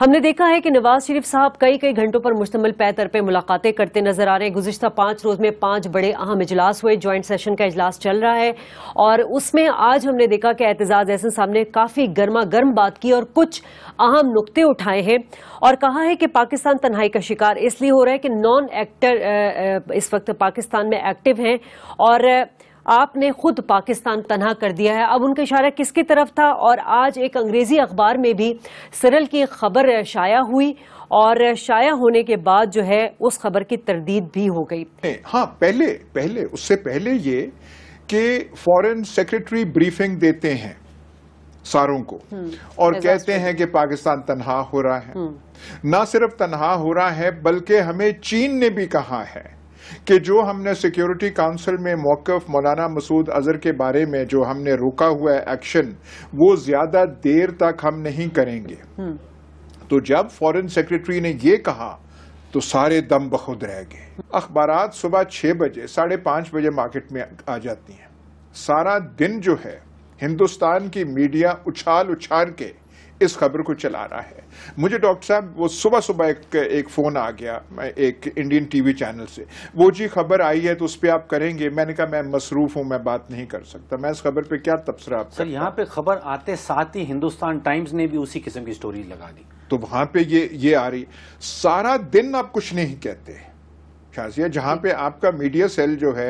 हमने देखा है कि नवाज शरीफ साहब कई कई घंटों पर मुश्तमल पैतर पर मुलाकातें करते नजर आ रहे हैं गुजशत पांच रोज में पांच बड़े अहम इजलास हुए ज्वाइंट सेशन का इजलास चल रहा है और उसमें आज हमने देखा कि एतजाज एहसन साहब ने काफी गर्मा गर्म बात की और कुछ अहम नुकते उठाए हैं और कहा है कि पाकिस्तान तन्हाई का शिकार इसलिए हो रहा है कि नॉन एक्टर इस वक्त पाकिस्तान में एक्टिव हैं और आपने खुद पाकिस्तान तनहा कर दिया है अब उनका इशारा किसकी तरफ था और आज एक अंग्रेजी अखबार में भी सरल की खबर शाया हुई और शाया होने के बाद जो है उस खबर की तरदीद भी हो गई हाँ पहले पहले उससे पहले ये कि फॉरेन सेक्रेटरी ब्रीफिंग देते हैं सारों को हम्म, और कहते हैं कि पाकिस्तान तनहा हो रहा है हम्म। ना सिर्फ तनहा हो रहा है बल्कि हमें चीन ने भी कहा है कि जो हमने सिक्योरिटी काउंसिल में मौकफ मौलाना मसूद अजहर के बारे में जो हमने रोका हुआ एक्शन वो ज्यादा देर तक हम नहीं करेंगे हम्म। तो जब फॉरेन सेक्रेटरी ने ये कहा तो सारे दम बखुद रह गए अखबार सुबह छः बजे साढ़े पाँच बजे मार्केट में आ जाती हैं सारा दिन जो है हिंदुस्तान की मीडिया उछाल उछाल के इस खबर को चला रहा है मुझे डॉक्टर साहब वो सुबह सुबह एक एक फ़ोन आ गया एक इंडियन टीवी चैनल से वो जी खबर आई है तो उस पर आप करेंगे मैंने कहा मैं मसरूफ़ हूँ मैं बात नहीं कर सकता मैं इस खबर पर क्या तबसरा आप सर यहाँ पे खबर आते साथ ही हिंदुस्तान टाइम्स ने भी उसी किस्म की स्टोरी लगा दी तो वहाँ पे ये ये आ रही सारा दिन आप कुछ नहीं कहते खासियत जहां पे आपका मीडिया सेल जो है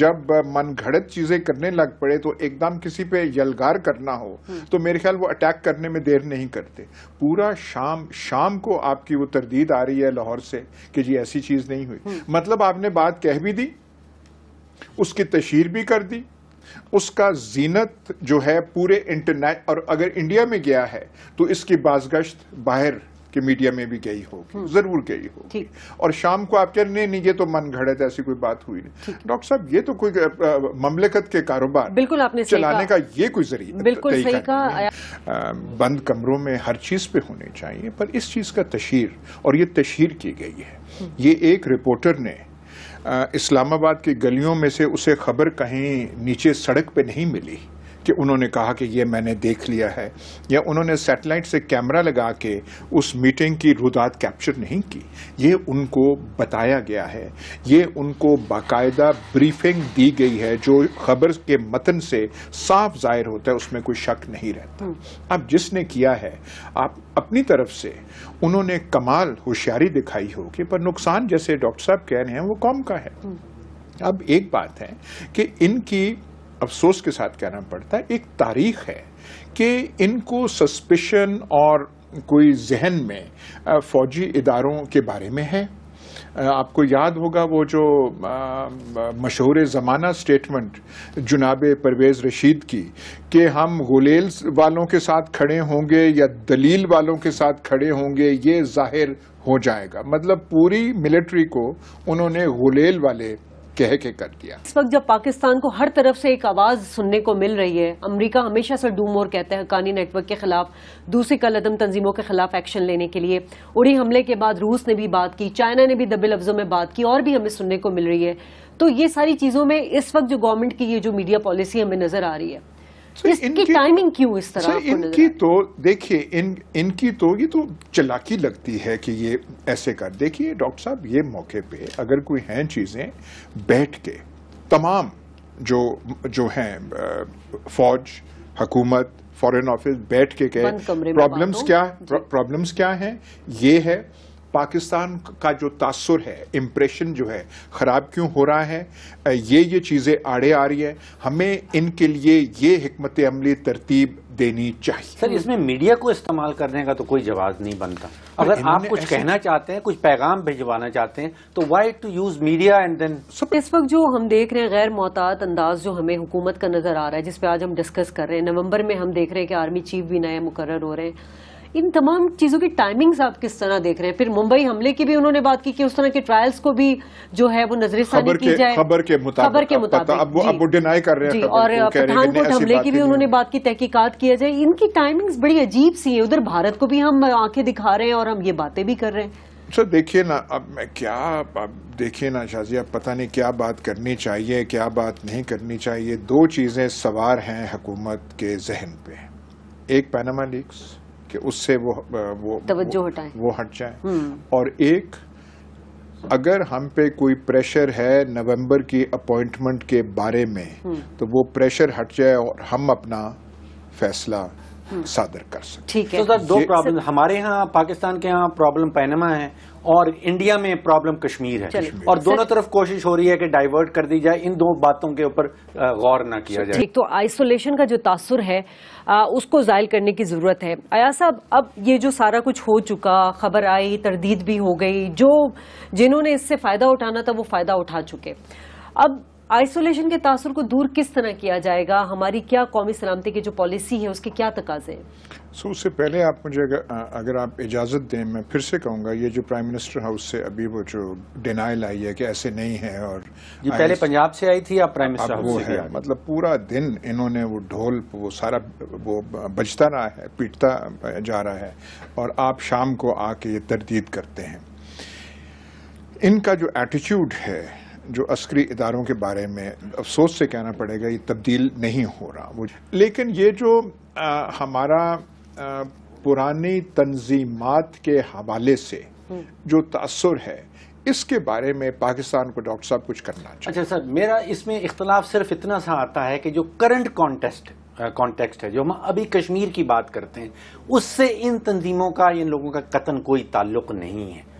जब मन घड़त चीजें करने लग पड़े तो एकदम किसी पे यलगार करना हो हम्म। तो मेरे ख्याल वो अटैक करने में देर नहीं करते पूरा शाम शाम को आपकी वो तरदीद आ रही है लाहौर से कि जी ऐसी चीज नहीं हुई हम्म। मतलब आपने बात कह भी दी उसकी तशहर भी कर दी उसका जीनत जो है पूरे इंटरनेट और अगर इंडिया में गया है तो इसकी बाजगश्त बाहर कि मीडिया में भी गई होगी हम्म। जरूर गई होगी और शाम को आप कह नहीं नहीं ये तो मन घड़त ऐसी कोई बात हुई नहीं डॉक्टर साहब ये तो कोई ममलिकत के कारोबार बिल्कुल आपने चलाने का ये कोई जरिए बिल्कुल बंद कमरों में हर चीज पे होने चाहिए पर इस चीज का तशहर और ये तशहर की गई है हम्म। ये एक रिपोर्टर ने इस्लामाबाद की गलियों में से उसे खबर कहीं नीचे सड़क पे नहीं मिली कि उन्होंने कहा कि ये मैंने देख लिया है या उन्होंने सैटेलाइट से कैमरा लगा के उस मीटिंग की रुदात कैप्चर नहीं की ये उनको बताया गया है ये उनको बाकायदा ब्रीफिंग दी गई है जो खबर के मतन से साफ जाहिर होता है उसमें कोई शक नहीं रहता अब जिसने किया है आप अपनी तरफ से उन्होंने कमाल होशियारी दिखाई होगी पर नुकसान जैसे डॉक्टर साहब कह रहे हैं वो कौम का है अब एक बात है कि इनकी अफसोस के साथ कहना पड़ता है एक तारीख है कि इनको सस्पेशन और कोई जहन में फौजी इदारों के बारे में है आपको याद होगा वो जो मशहूर ज़माना स्टेटमेंट जुनाब परवेज़ रशीद की कि हम गुलेल वालों के साथ खड़े होंगे या दलील वालों के साथ खड़े होंगे ये जाहिर हो जाएगा मतलब पूरी मिलिट्री को उन्होंने गुलेल वाले कह के कर दिया इस वक्त जब पाकिस्तान को हर तरफ से एक आवाज सुनने को मिल रही है अमरीका हमेशा से डूम और हैं हकानी नेटवर्क के खिलाफ दूसरी कलदम तंजीमों के खिलाफ एक्शन लेने के लिए उड़ी हमले के बाद रूस ने भी बात की चाइना ने भी दबे लफ्जों में बात की और भी हमें सुनने को मिल रही है तो ये सारी चीजों में इस वक्त जो गवर्नमेंट की ये जो मीडिया पॉलिसी हमें नजर आ रही है टाइमिंग क्यों इस तरह इनकी तो देखिए इन इनकी तो ये तो चलाकी लगती है कि ये ऐसे कर देखिए डॉक्टर साहब ये मौके पे अगर कोई हैं चीज़ें बैठ के तमाम जो जो हैं फौज हकूमत फॉरेन ऑफिस बैठ के कहे प्रॉब्लम्स क्या प्रॉब्लम्स क्या हैं ये है पाकिस्तान का जो तासर है इम्प्रेशन जो है ख़राब क्यों हो रहा है ये ये चीज़ें आड़े आ रही है हमें इनके लिए ये हमत अमली तरतीब देनी चाहिए सर इसमें मीडिया को इस्तेमाल करने का तो कोई जवाब नहीं बनता अगर आप कुछ कहना चाहते हैं कुछ पैगाम भिजवाना चाहते हैं तो why to use media and then इस वक्त जो हम देख रहे हैं गैर मोहतात अंदाज जो हमें हुकूमत का नजर आ रहा है जिसपे आज हम डिस्कस कर रहे हैं नवंबर में हम देख रहे हैं कि आर्मी चीफ भी नए मुकर हो रहे हैं इन तमाम चीज़ों की टाइमिंग्स आप किस तरह देख रहे हैं फिर मुंबई हमले की भी उन्होंने बात की कि उस तरह के ट्रायल्स को भी जो है वो नजर खबर की जाए खबर के मुताबिक अब वो अब वो डिनाई कर रहे हैं और पठानकोट हमले की भी उन्होंने बात की तहकीकत किया जाए इनकी टाइमिंग्स बड़ी अजीब सी है उधर भारत को भी हम आंखें दिखा रहे हैं और हम ये बातें भी कर रहे हैं सर अच्छा, देखिए ना अब मैं क्या अब देखिए ना शाजिया पता नहीं क्या बात करनी चाहिए क्या बात नहीं करनी चाहिए दो चीज़ें सवार हैं हकूमत के जहन पे एक पैनामा लीक्स कि उससे वो वो तवज्जो हटाए वो हट जाए हम्म। और एक अगर हम पे कोई प्रेशर है नवंबर की अपॉइंटमेंट के बारे में हम्म। तो वो प्रेशर हट जाए और हम अपना फैसला हम्म। सादर कर सकते ठीक है तो सर दो प्रॉब्लम हमारे यहाँ पाकिस्तान के यहाँ प्रॉब्लम पैनमा है और इंडिया में प्रॉब्लम कश्मीर है कश्मीर। और दोनों तरफ कोशिश हो रही है कि डाइवर्ट कर दी जाए इन दो बातों के ऊपर गौर ना किया जाए ठीक तो आइसोलेशन का जो तासर है आ, उसको जायल करने की जरूरत है अया साहब अब ये जो सारा कुछ हो चुका खबर आई तरदीद भी हो गई जो जिन्होंने इससे फायदा उठाना था वो फायदा उठा चुके अब आइसोलेशन के तासर को दूर किस तरह किया जाएगा हमारी क्या कौमी सलामती की जो पॉलिसी है उसके क्या तकाजे हैं सो उससे पहले आप मुझे अगर, अगर आप इजाज़त दें मैं फिर से कहूँगा ये जो प्राइम मिनिस्टर हाउस से अभी वो जो डिनाइल आई है कि ऐसे नहीं है और ये पहले पंजाब से आई थी या प्राइम मिनिस्टर वो है मतलब पूरा दिन इन्होंने वो ढोल वो सारा वो बजता रहा है पीटता जा रहा है और आप शाम को आके ये तरदीद करते हैं इनका जो एटीट्यूड है जो अस्करी इदारों के बारे में अफसोस से कहना पड़ेगा ये तब्दील नहीं हो रहा वो लेकिन ये जो आ, हमारा आ, पुरानी तंजीमात के हवाले से हम्म। जो तसर है इसके बारे में पाकिस्तान को डॉक्टर साहब कुछ करना चाहिए अच्छा सर मेरा इसमें इख्तलाफ सिर्फ इतना सा आता है कि जो करंट कॉन्टेस्ट कॉन्टेक्स्ट है जो हम अभी कश्मीर की बात करते हैं उससे इन तंजीमों का इन लोगों का कतन कोई ताल्लुक नहीं है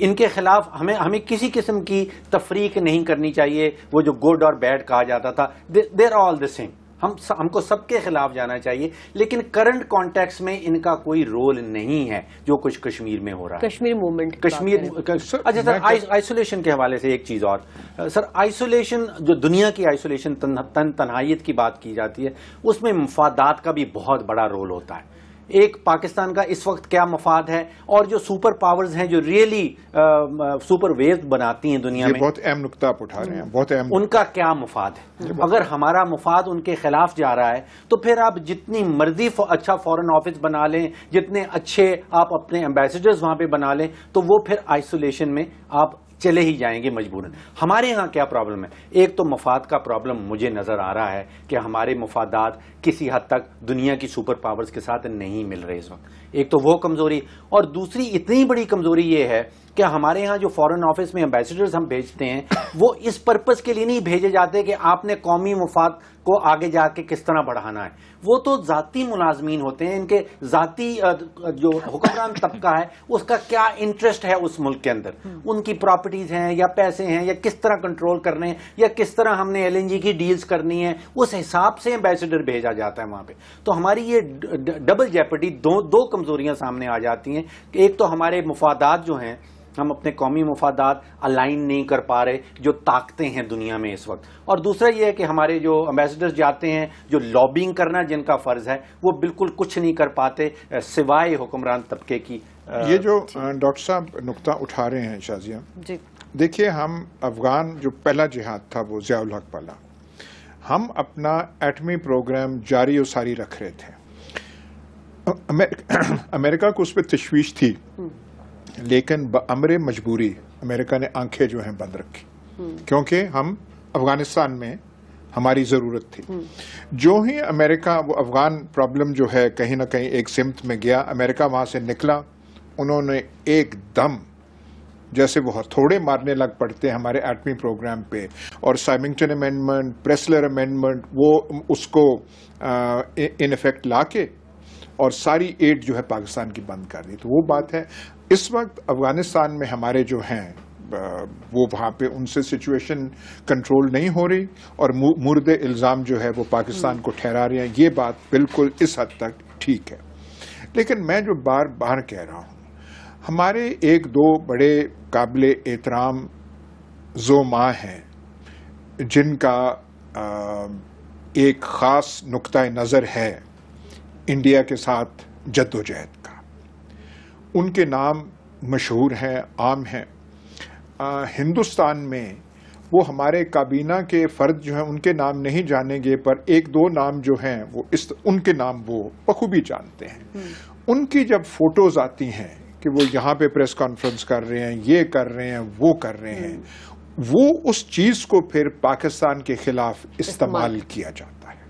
इनके खिलाफ हमें हमें किसी किस्म की तफरीक नहीं करनी चाहिए वो जो गुड और बैड कहा जाता था देर ऑल द सेम हम हमको सबके खिलाफ जाना चाहिए लेकिन करंट कॉन्टेक्स्ट में इनका कोई रोल नहीं है जो कुछ कश्मीर में हो रहा है कश्मीर मूवमेंट कश्मीर अच्छा सर आइसोलेशन के हवाले से एक चीज और सर आइसोलेशन जो दुनिया की आइसोलेशन तन, तन, तनहाइयत की बात की जाती है उसमें मफादात का भी बहुत बड़ा रोल होता है एक पाकिस्तान का इस वक्त क्या मफाद है और जो सुपर पावर्स हैं जो रियली सुपर वेव बनाती हैं दुनिया में बहुत अहम नुकता आप उठा रहे हैं बहुत अहम उनका क्या मफाद है अगर हमारा मफाद उनके खिलाफ जा रहा है तो फिर आप जितनी मर्जी अच्छा फॉरेन ऑफिस बना लें जितने अच्छे आप अपने एम्बेसडर्स वहां पर बना लें तो वो फिर आइसोलेशन में आप चले ही जाएंगे मजबूरन हमारे यहाँ क्या प्रॉब्लम है एक तो मफाद का प्रॉब्लम मुझे नज़र आ रहा है कि हमारे मफादात किसी हद तक दुनिया की सुपर पावर्स के साथ नहीं मिल रहे इस वक्त एक तो वो कमज़ोरी और दूसरी इतनी बड़ी कमज़ोरी ये है कि हमारे यहाँ जो फॉरेन ऑफिस में एम्बेसडर्स हम भेजते हैं वो इस पर्पज के लिए नहीं भेजे जाते कि आपने कौमी मुफाद को आगे जाके किस तरह बढ़ाना है वो तो जाती मुलाजमीन होते हैं इनके जाती जो हुक्मरान तबका है उसका क्या इंटरेस्ट है उस मुल्क के अंदर हम्म। उनकी प्रॉपर्टीज हैं या पैसे हैं या किस तरह कंट्रोल करने हैं या किस तरह हमने एलएनजी की डील्स करनी है उस हिसाब से एम्बेसडर भेजा जाता है वहां पे तो हमारी ये डबल जेपर्टी दो दो कमजोरियां सामने आ जाती हैं एक तो हमारे मुफादात जो हैं हम अपने कौमी मफादात अलाइन नहीं कर पा रहे जो ताकते हैं दुनिया में इस वक्त और दूसरा ये है कि हमारे जो अम्बेसडर्स जाते हैं जो लॉबिंग करना जिनका फ़र्ज़ है वो बिल्कुल कुछ नहीं कर पाते सिवाय हुक्मरान तबके की ये जो डॉक्टर साहब नुकता उठा रहे हैं शाजिया देखिए हम अफगान जो पहला जिहाद था वो जयाल हक पाला हम अपना एटमी प्रोग्राम जारी और सारी रख रहे थे अमेरिका को उस पर तशवीश थी हम्म। लेकिन अमरे मजबूरी अमेरिका ने आंखें जो हैं बंद रखी हम्म। क्योंकि हम अफगानिस्तान में हमारी ज़रूरत थी हम्म। जो ही अमेरिका वो अफगान प्रॉब्लम जो है कहीं ना कहीं एक सिमत में गया अमेरिका वहां से निकला उन्होंने एकदम जैसे वो हथौड़े मारने लग पड़ते हैं हमारे एटमी प्रोग्राम पे और साइमिंगटन अमेंडमेंट प्रेसलर अमेंडमेंट वो उसको इन इफेक्ट लाके और सारी एड जो है पाकिस्तान की बंद कर दी तो वो बात है इस वक्त अफगानिस्तान में हमारे जो हैं वो वहाँ पे उनसे सिचुएशन कंट्रोल नहीं हो रही और मुर्दे इल्ज़ाम जो है वो पाकिस्तान हम्म। को ठहरा रहे हैं ये बात बिल्कुल इस हद तक ठीक है लेकिन मैं जो बार बार कह रहा हूँ हमारे एक दो बड़े काबिल एहतराम जो माँ हैं जिनका एक ख़ास नुक़ नज़र है इंडिया के साथ जद्दोजहद उनके नाम मशहूर हैं आम हैं हिंदुस्तान में वो हमारे काबीना के फ़र्द जो हैं उनके नाम नहीं जानेंगे पर एक दो नाम जो हैं वो इस उनके नाम वो बखूबी जानते हैं हम्म। उनकी जब फोटोज़ आती हैं कि वो यहाँ पे प्रेस कॉन्फ्रेंस कर रहे हैं ये कर रहे हैं वो कर रहे हैं हम्म। वो उस चीज़ को फिर पाकिस्तान के खिलाफ इस्तेमाल किया जाता है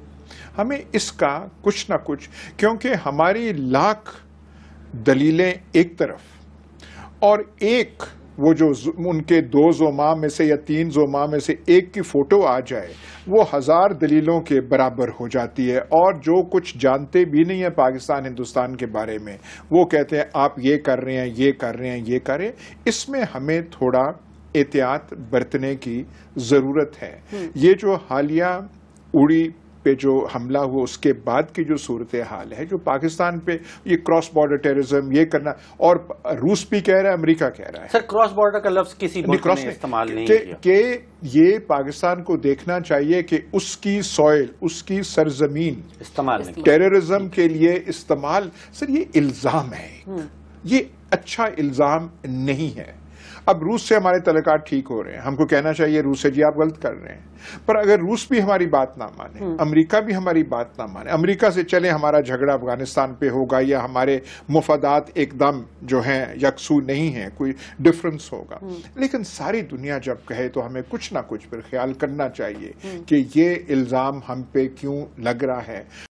हमें इसका कुछ ना कुछ क्योंकि हमारी लाख दलीलें एक तरफ और एक वो जो उनके दो जोमा में से या तीन जोमा में से एक की फोटो आ जाए वो हज़ार दलीलों के बराबर हो जाती है और जो कुछ जानते भी नहीं है पाकिस्तान हिंदुस्तान के बारे में वो कहते हैं आप ये कर रहे हैं ये कर रहे हैं ये करें इसमें हमें थोड़ा एहतियात बरतने की ज़रूरत है हम्म। ये जो हालिया उड़ी पे जो हमला हुआ उसके बाद की जो सूरत हाल है जो पाकिस्तान पे ये क्रॉस बॉर्डर टेररिज्म ये करना और रूस भी कह रहा है अमेरिका कह रहा है सर क्रॉस बॉर्डर का लफ्ज किसी क्रॉस इस्तेमाल नहीं के, के ये पाकिस्तान को देखना चाहिए कि उसकी सॉइल उसकी सरजमीन इस्तेमाल टेररिज्म के लिए इस्तेमाल सर ये इल्जाम है हम्म। ये अच्छा इल्जाम नहीं है अब रूस से हमारे तलकाट ठीक हो रहे हैं हमको कहना चाहिए रूस से जी आप गलत कर रहे हैं पर अगर रूस भी हमारी बात ना माने हम्म। अमेरिका भी हमारी बात ना माने अमेरिका से चले हमारा झगड़ा अफगानिस्तान पे होगा या हमारे मुफादात एकदम जो हैं यकसू नहीं है कोई डिफरेंस होगा हम्म। लेकिन सारी दुनिया जब कहे तो हमें कुछ ना कुछ पर ख्याल करना चाहिए हम्म। कि ये इल्ज़ाम हम पे क्यों लग रहा है